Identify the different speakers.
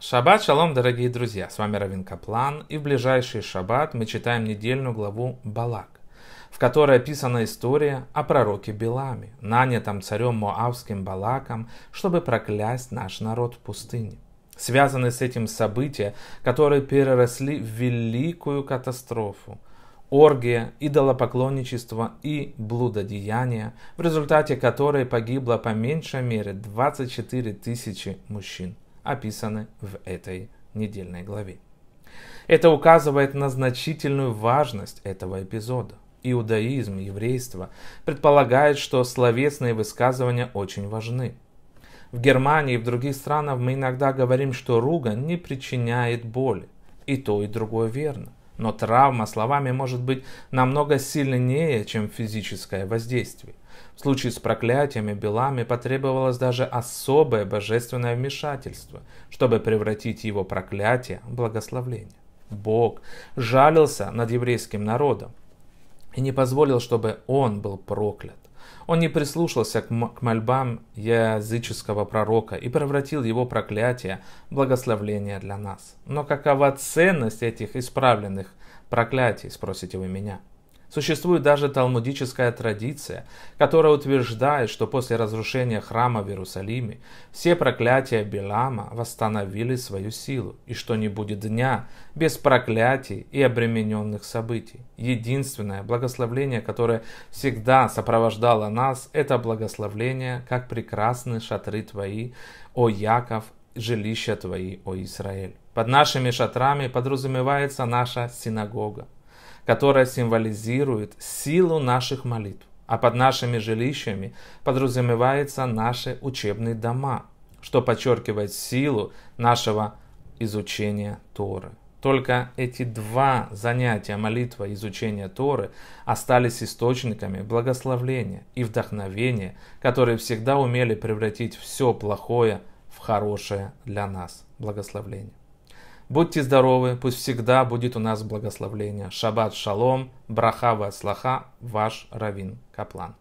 Speaker 1: Шаббат шалом, дорогие друзья! С вами Равин Каплан, и в ближайший шаббат мы читаем недельную главу Балак, в которой описана история о пророке Беламе, нанятом царем Моавским Балаком, чтобы проклясть наш народ в пустыне. Связаны с этим события, которые переросли в великую катастрофу – оргия, идолопоклонничество и блудодеяние, в результате которой погибло по меньшей мере 24 тысячи мужчин описаны в этой недельной главе. Это указывает на значительную важность этого эпизода. Иудаизм, еврейство предполагает, что словесные высказывания очень важны. В Германии и в других странах мы иногда говорим, что ругань не причиняет боли. И то, и другое верно. Но травма словами может быть намного сильнее, чем физическое воздействие. В случае с проклятиями Белами потребовалось даже особое божественное вмешательство, чтобы превратить его проклятие в благословление. Бог жалился над еврейским народом и не позволил, чтобы он был проклят. Он не прислушался к, мольбам языческого пророка и превратил его проклятие в благословление для нас. Но какова ценность этих исправленных проклятий, спросите вы меня? Существует даже талмудическая традиция, которая утверждает, что после разрушения храма в Иерусалиме все проклятия Белама восстановили свою силу, и что не будет дня без проклятий и обремененных событий. Единственное благословление, которое всегда сопровождало нас, это благословление, как прекрасны шатры твои, о Яков, жилища твои, о Израиль. Под нашими шатрами подразумевается наша синагога которая символизирует силу наших молитв, а под нашими жилищами подразумеваются наши учебные дома, что подчеркивает силу нашего изучения Торы. Только эти два занятия, молитва и изучение Торы, остались источниками благословления и вдохновения, которые всегда умели превратить все плохое в хорошее для нас благословление. Будьте здоровы, пусть всегда будет у нас благословление. Шаббат шалом, браха от слаха, ваш Равин Каплан.